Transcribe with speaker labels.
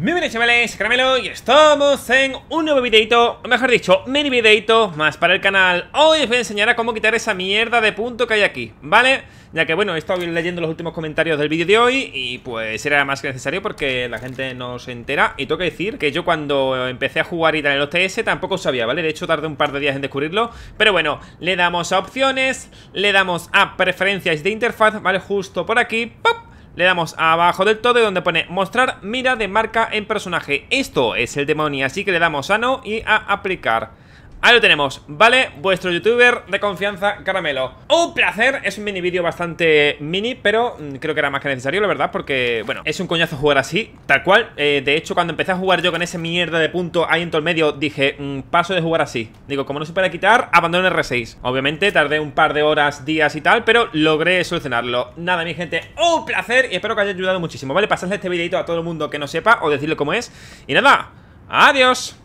Speaker 1: Muy chavales, Caramelo y estamos en un nuevo videito, o mejor dicho, mini videito más para el canal Hoy os voy a enseñar a cómo quitar esa mierda de punto que hay aquí, ¿vale? Ya que bueno, he estado leyendo los últimos comentarios del vídeo de hoy y pues era más que necesario porque la gente no se entera Y tengo que decir que yo cuando empecé a jugar y tal en los TS tampoco sabía, ¿vale? De hecho tardé un par de días en descubrirlo Pero bueno, le damos a opciones, le damos a preferencias de interfaz, ¿vale? Justo por aquí, ¡pop! Le damos abajo del todo donde pone mostrar mira de marca en personaje. Esto es el demonio, así que le damos a no y a aplicar. Ahí lo tenemos, ¿vale? Vuestro youtuber de confianza, Caramelo Un placer, es un mini vídeo bastante mini Pero mm, creo que era más que necesario, la verdad Porque, bueno, es un coñazo jugar así Tal cual, eh, de hecho, cuando empecé a jugar yo Con ese mierda de punto ahí en todo el medio Dije, mm, paso de jugar así Digo, como no se puede quitar, abandono R6 Obviamente, tardé un par de horas, días y tal Pero logré solucionarlo Nada, mi gente, un placer y espero que haya ayudado muchísimo ¿Vale? Pasadle este videito a todo el mundo que no sepa O decirle cómo es Y nada, adiós